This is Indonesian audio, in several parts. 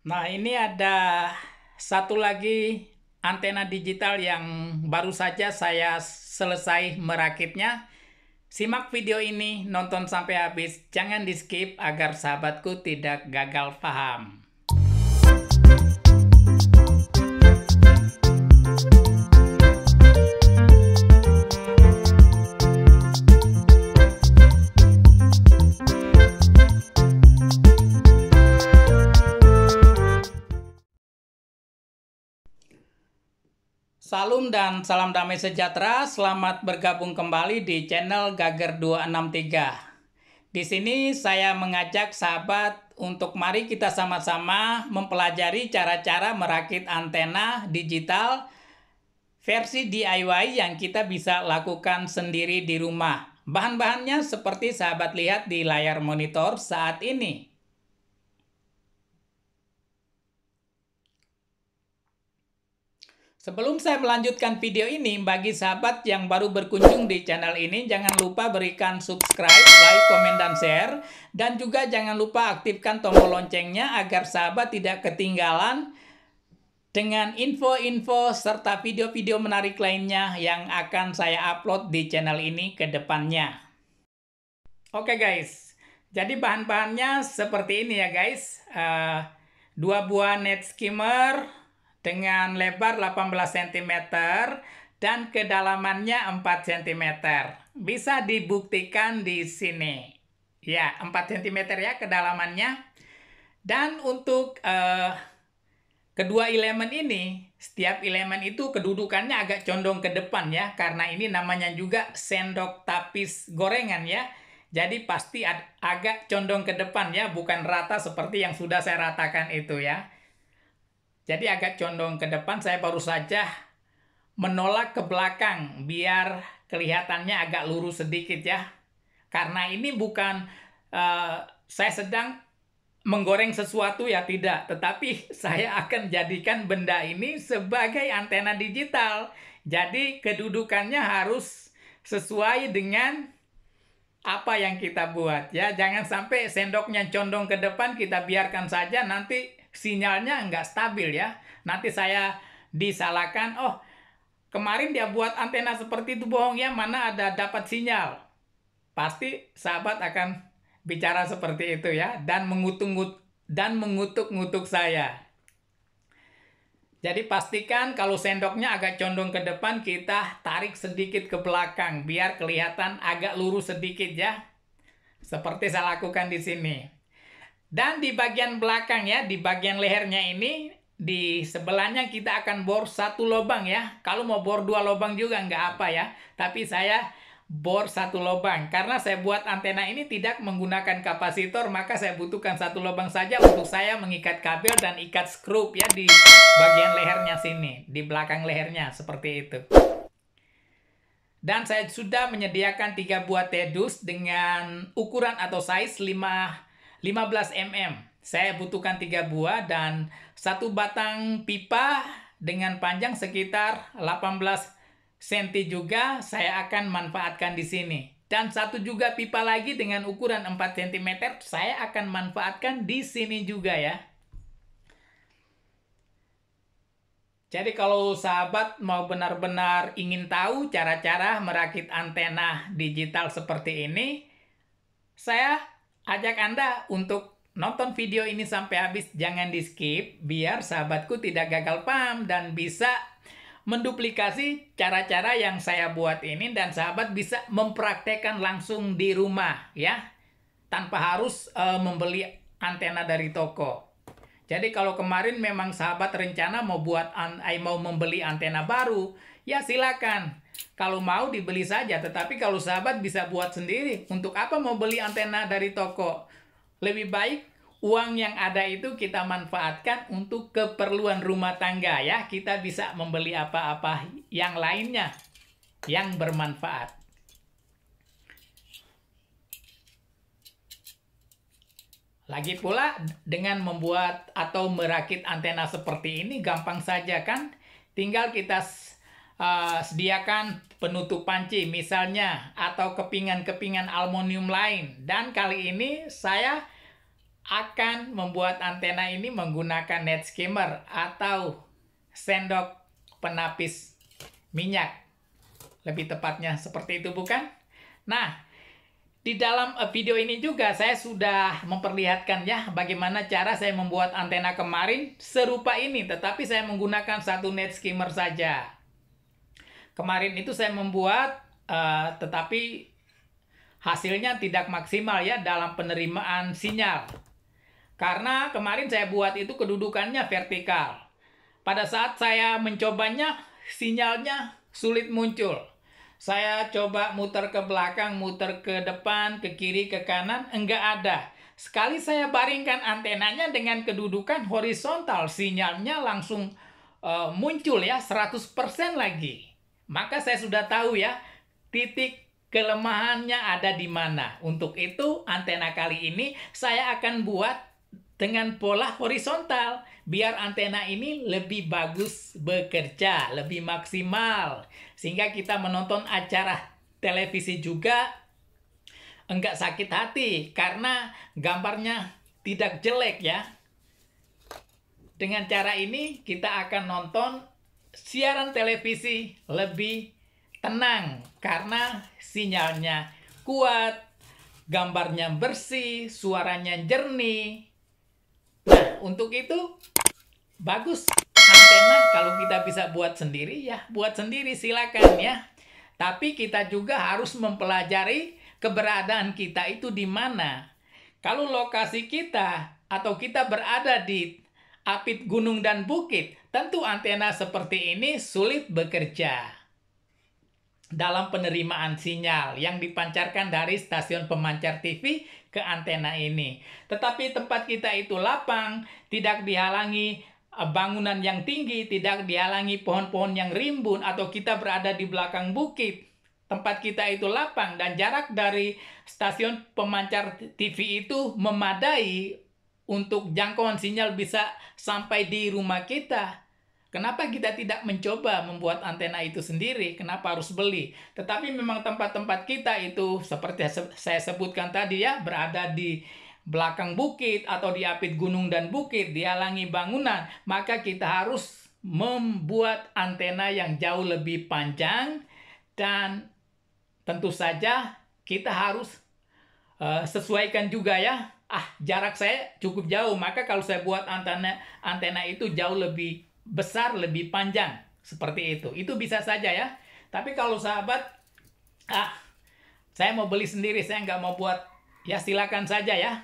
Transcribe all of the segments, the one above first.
Nah, ini ada satu lagi antena digital yang baru saja saya selesai merakitnya. Simak video ini, nonton sampai habis, jangan di skip agar sahabatku tidak gagal paham. Salam dan salam damai sejahtera. Selamat bergabung kembali di channel Gager 263. Di sini saya mengajak sahabat untuk mari kita sama-sama mempelajari cara-cara merakit antena digital versi DIY yang kita bisa lakukan sendiri di rumah. Bahan-bahannya seperti sahabat lihat di layar monitor saat ini. Sebelum saya melanjutkan video ini, bagi sahabat yang baru berkunjung di channel ini, jangan lupa berikan subscribe, like, komen, dan share. Dan juga jangan lupa aktifkan tombol loncengnya agar sahabat tidak ketinggalan dengan info-info serta video-video menarik lainnya yang akan saya upload di channel ini ke depannya. Oke okay guys, jadi bahan-bahannya seperti ini ya guys. Uh, dua buah net skimmer, dengan lebar 18 cm dan kedalamannya 4 cm. Bisa dibuktikan di sini. Ya, 4 cm ya kedalamannya. Dan untuk eh, kedua elemen ini, setiap elemen itu kedudukannya agak condong ke depan ya, karena ini namanya juga sendok tapis gorengan ya. Jadi pasti agak condong ke depan ya, bukan rata seperti yang sudah saya ratakan itu ya. Jadi agak condong ke depan, saya baru saja menolak ke belakang biar kelihatannya agak lurus sedikit ya. Karena ini bukan uh, saya sedang menggoreng sesuatu ya tidak, tetapi saya akan jadikan benda ini sebagai antena digital. Jadi kedudukannya harus sesuai dengan apa yang kita buat ya. Jangan sampai sendoknya condong ke depan kita biarkan saja nanti sinyalnya nggak stabil ya. Nanti saya disalahkan, oh kemarin dia buat antena seperti itu bohong ya, mana ada dapat sinyal. Pasti sahabat akan bicara seperti itu ya dan mengutuk dan mengutuk-ngutuk saya. Jadi pastikan kalau sendoknya agak condong ke depan kita tarik sedikit ke belakang biar kelihatan agak lurus sedikit ya. Seperti saya lakukan di sini. Dan di bagian belakang ya, di bagian lehernya ini, di sebelahnya kita akan bor satu lubang ya. Kalau mau bor dua lubang juga nggak apa ya. Tapi saya bor satu lubang. Karena saya buat antena ini tidak menggunakan kapasitor, maka saya butuhkan satu lubang saja untuk saya mengikat kabel dan ikat skrup ya di bagian lehernya sini, di belakang lehernya seperti itu. Dan saya sudah menyediakan tiga buah tedus dengan ukuran atau size 5 15 mm. Saya butuhkan 3 buah dan satu batang pipa dengan panjang sekitar 18 cm juga saya akan manfaatkan di sini. Dan satu juga pipa lagi dengan ukuran 4 cm saya akan manfaatkan di sini juga ya. Jadi kalau sahabat mau benar-benar ingin tahu cara-cara merakit antena digital seperti ini, saya ajak Anda untuk nonton video ini sampai habis, jangan di skip, biar sahabatku tidak gagal paham dan bisa menduplikasi cara-cara yang saya buat ini dan sahabat bisa mempraktekkan langsung di rumah ya tanpa harus e, membeli antena dari toko. Jadi kalau kemarin memang sahabat rencana mau buat an, eh, mau membeli antena baru, ya silakan. Kalau mau dibeli saja, tetapi kalau sahabat bisa buat sendiri. Untuk apa mau beli antena dari toko? Lebih baik uang yang ada itu kita manfaatkan untuk keperluan rumah tangga ya. Kita bisa membeli apa-apa yang lainnya yang bermanfaat. Lagi pula dengan membuat atau merakit antena seperti ini gampang saja kan? Tinggal kita Eh, sediakan penutup panci misalnya atau kepingan-kepingan aluminium lain dan kali ini saya akan membuat antena ini menggunakan net skimmer atau sendok penapis minyak lebih tepatnya seperti itu bukan? Nah di dalam eh, video ini juga saya sudah memperlihatkan ya bagaimana cara saya membuat antena kemarin serupa ini tetapi saya menggunakan satu net skimmer saja Kemarin itu saya membuat uh, tetapi hasilnya tidak maksimal ya dalam penerimaan sinyal. Karena kemarin saya buat itu kedudukannya vertikal. Pada saat saya mencobanya, sinyalnya sulit muncul. Saya coba muter ke belakang, muter ke depan, ke kiri, ke kanan, enggak ada. Sekali saya baringkan antenanya dengan kedudukan horizontal, sinyalnya langsung uh, muncul ya 100% lagi maka saya sudah tahu ya titik kelemahannya ada di mana. Untuk itu, antena kali ini saya akan buat dengan pola horizontal biar antena ini lebih bagus bekerja, lebih maksimal sehingga kita menonton acara televisi juga enggak sakit hati karena gambarnya tidak jelek ya. Dengan cara ini kita akan nonton siaran televisi lebih tenang karena sinyalnya kuat, gambarnya bersih, suaranya jernih. Nah, untuk itu bagus antena kalau kita bisa buat sendiri ya, buat sendiri silakan ya. Tapi kita juga harus mempelajari keberadaan kita itu di mana. Kalau lokasi kita atau kita berada di apit gunung dan bukit, Tentu antena seperti ini sulit bekerja dalam penerimaan sinyal yang dipancarkan dari stasiun pemancar TV ke antena ini. Tetapi tempat kita itu lapang, tidak dihalangi eh, bangunan yang tinggi, tidak dihalangi pohon-pohon yang rimbun atau kita berada di belakang bukit. Tempat kita itu lapang dan jarak dari stasiun pemancar TV itu memadai untuk jangkauan sinyal bisa sampai di rumah kita. Kenapa kita tidak mencoba membuat antena itu sendiri? Kenapa harus beli? Tetapi memang tempat-tempat kita itu seperti saya sebutkan tadi ya, berada di belakang bukit atau di apit gunung dan bukit, dialangi bangunan, maka kita harus membuat antena yang jauh lebih panjang dan tentu saja kita harus uh, sesuaikan juga ya ah jarak saya cukup jauh maka kalau saya buat antena antena itu jauh lebih besar lebih panjang seperti itu itu bisa saja ya tapi kalau sahabat ah saya mau beli sendiri saya nggak mau buat ya silakan saja ya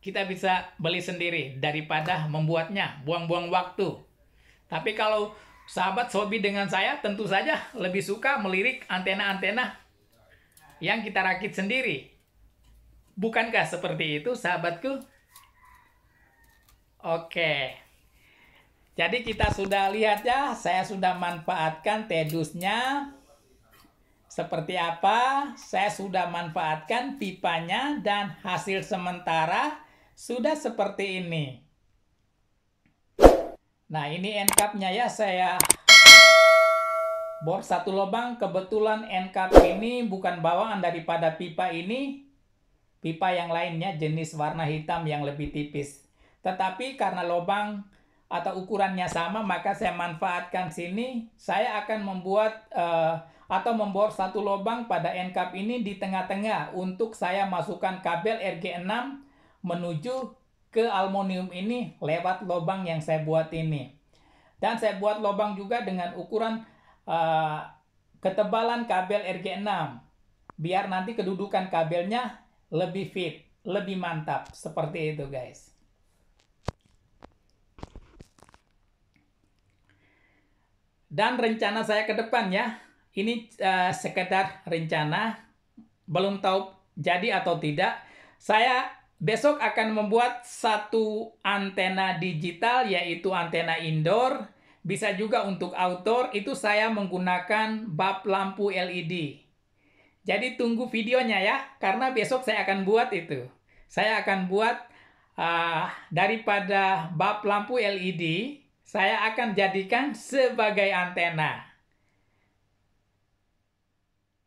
kita bisa beli sendiri daripada membuatnya buang-buang waktu tapi kalau sahabat hobi dengan saya tentu saja lebih suka melirik antena-antena yang kita rakit sendiri Bukankah seperti itu, sahabatku? Oke. Jadi kita sudah lihat ya, saya sudah manfaatkan tedusnya seperti apa, saya sudah manfaatkan pipanya dan hasil sementara sudah seperti ini. Nah, ini end cup ya saya bor satu lubang. Kebetulan end cup ini bukan bawaan daripada pipa ini, pipa yang lainnya jenis warna hitam yang lebih tipis. Tetapi karena lubang atau ukurannya sama, maka saya manfaatkan sini. Saya akan membuat uh, atau membor satu lubang pada end cap ini di tengah-tengah untuk saya masukkan kabel RG6 menuju ke aluminium ini lewat lubang yang saya buat ini. Dan saya buat lubang juga dengan ukuran uh, ketebalan kabel RG6 biar nanti kedudukan kabelnya lebih fit, lebih mantap. Seperti itu, guys. Dan rencana saya ke depan ya, ini uh, sekedar rencana, belum tahu jadi atau tidak. Saya besok akan membuat satu antena digital, yaitu antena indoor, bisa juga untuk outdoor. Itu saya menggunakan bab lampu LED jadi tunggu videonya ya, karena besok saya akan buat itu. Saya akan buat uh, daripada bab lampu LED, saya akan jadikan sebagai antena.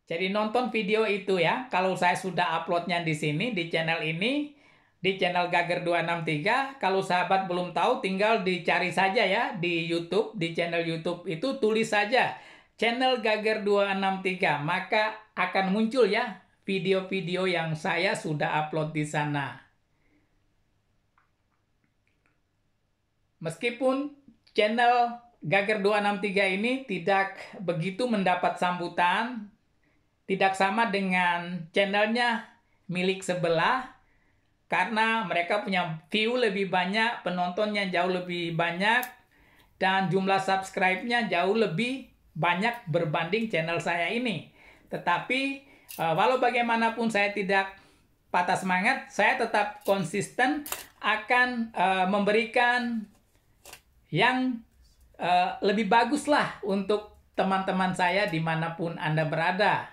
Jadi nonton video itu ya. Kalau saya sudah uploadnya di sini di channel ini di channel Gager 263. Kalau sahabat belum tahu tinggal dicari saja ya di YouTube, di channel YouTube itu tulis saja channel Gager 263 maka akan muncul ya video-video yang saya sudah upload di sana. Meskipun channel Gager 263 ini tidak begitu mendapat sambutan, tidak sama dengan channelnya milik sebelah, karena mereka punya view lebih banyak, penontonnya jauh lebih banyak, dan jumlah subscribe-nya jauh lebih banyak berbanding channel saya ini. Tetapi eh, walau bagaimanapun saya tidak patah semangat, saya tetap konsisten akan eh, memberikan yang eh, lebih bagus lah untuk teman-teman saya dimanapun Anda berada.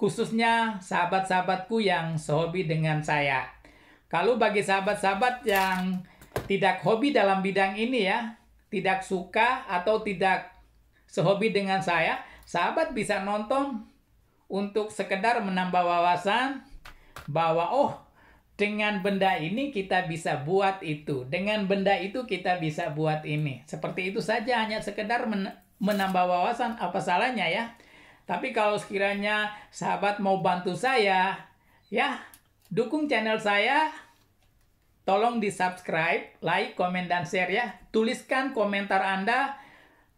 khususnya sahabat-sahabatku yang sehobi dengan saya. Kalau bagi sahabat-sahabat yang tidak hobi dalam bidang ini ya, tidak suka atau tidak sehobi dengan saya, sahabat bisa nonton untuk sekedar menambah wawasan bahwa oh dengan benda ini kita bisa buat itu, dengan benda itu kita bisa buat ini. Seperti itu saja hanya sekedar men menambah wawasan apa salahnya ya. Tapi kalau sekiranya sahabat mau bantu saya, ya dukung channel saya. Tolong di subscribe, like, komen, dan share ya. Tuliskan komentar Anda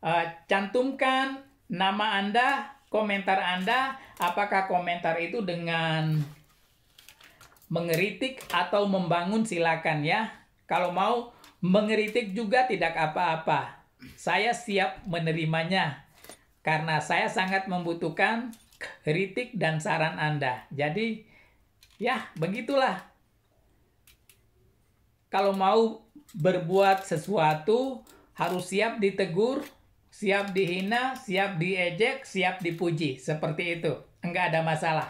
Eh, cantumkan nama Anda, komentar Anda, apakah komentar itu dengan mengeritik atau membangun silakan ya. Kalau mau mengeritik juga tidak apa-apa. Saya siap menerimanya karena saya sangat membutuhkan kritik dan saran Anda. Jadi ya, begitulah. Kalau mau berbuat sesuatu harus siap ditegur, siap dihina, siap diejek, siap dipuji. Seperti itu. Enggak ada masalah.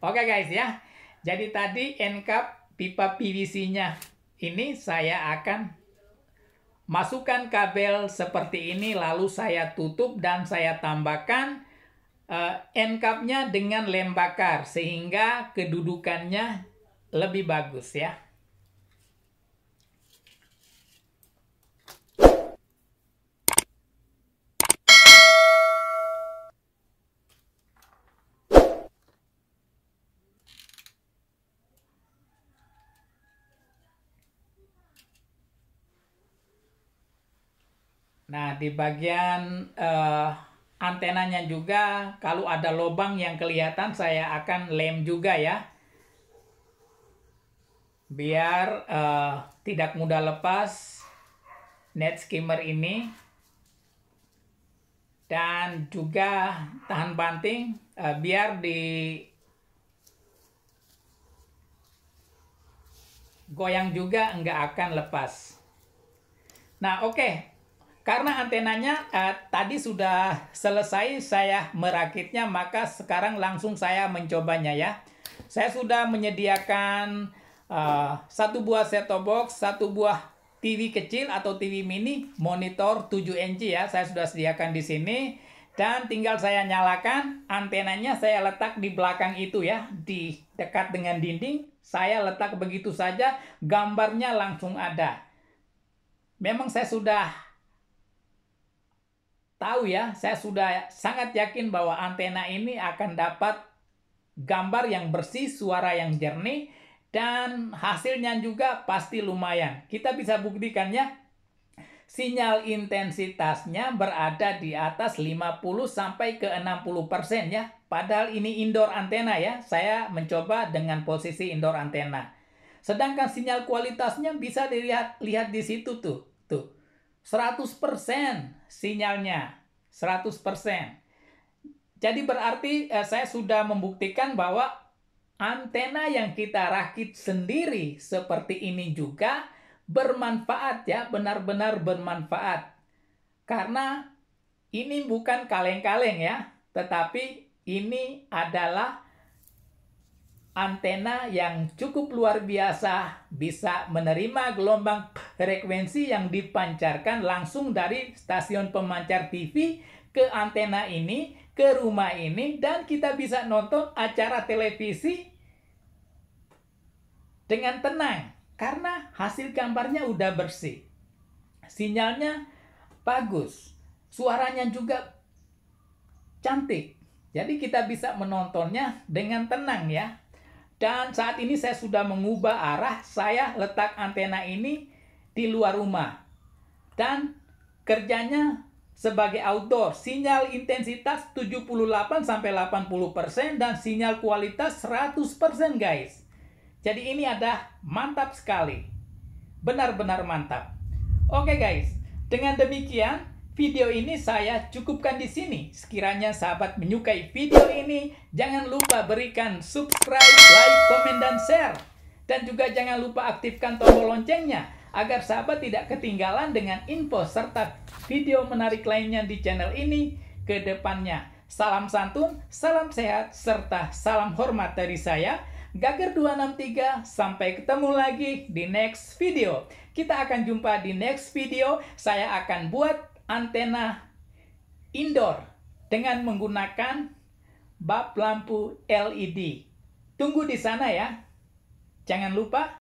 Oke guys ya. Jadi tadi end cup pipa PVC-nya ini saya akan masukkan kabel seperti ini lalu saya tutup dan saya tambahkan uh, eh, end cup-nya dengan lem bakar sehingga kedudukannya lebih bagus ya. Nah, di bagian uh, antenanya juga kalau ada lubang yang kelihatan saya akan lem juga ya. Biar uh, tidak mudah lepas net skimmer ini. Dan juga tahan banting uh, biar di goyang juga nggak akan lepas. Nah, oke. Okay. Karena antenanya uh, tadi sudah selesai saya merakitnya, maka sekarang langsung saya mencobanya ya. Saya sudah menyediakan uh, satu buah set-top box, satu buah TV kecil atau TV mini, monitor 7 inci ya. Saya sudah sediakan di sini. Dan tinggal saya nyalakan, antenanya saya letak di belakang itu ya, di dekat dengan dinding. Saya letak begitu saja, gambarnya langsung ada. Memang saya sudah tahu ya, saya sudah sangat yakin bahwa antena ini akan dapat gambar yang bersih, suara yang jernih, dan hasilnya juga pasti lumayan. Kita bisa buktikannya sinyal intensitasnya berada di atas 50 sampai ke 60% persen ya. Padahal ini indoor antena ya. Saya mencoba dengan posisi indoor antena. Sedangkan sinyal kualitasnya bisa dilihat lihat di situ tuh. Tuh. 100% sinyalnya. 100%. Jadi berarti eh, saya sudah membuktikan bahwa antena yang kita rakit sendiri seperti ini juga bermanfaat ya, benar-benar bermanfaat. Karena ini bukan kaleng-kaleng ya, tetapi ini adalah antena yang cukup luar biasa bisa menerima gelombang frekuensi yang dipancarkan langsung dari stasiun pemancar TV ke antena ini, ke rumah ini, dan kita bisa nonton acara televisi dengan tenang karena hasil gambarnya udah bersih. Sinyalnya bagus, suaranya juga cantik. Jadi kita bisa menontonnya dengan tenang ya, dan saat ini saya sudah mengubah arah, saya letak antena ini di luar rumah. Dan kerjanya sebagai outdoor, sinyal intensitas 78 80% dan sinyal kualitas 100% guys. Jadi ini ada mantap sekali. Benar-benar mantap. Oke guys, dengan demikian Video ini saya cukupkan di sini. Sekiranya sahabat menyukai video ini, jangan lupa berikan subscribe, like, komen, dan share. Dan juga jangan lupa aktifkan tombol loncengnya agar sahabat tidak ketinggalan dengan info serta video menarik lainnya di channel ini ke depannya. Salam santun, salam sehat, serta salam hormat dari saya, Gager 263. Sampai ketemu lagi di next video. Kita akan jumpa di next video. Saya akan buat antena indoor dengan menggunakan bab lampu LED. Tunggu di sana ya. Jangan lupa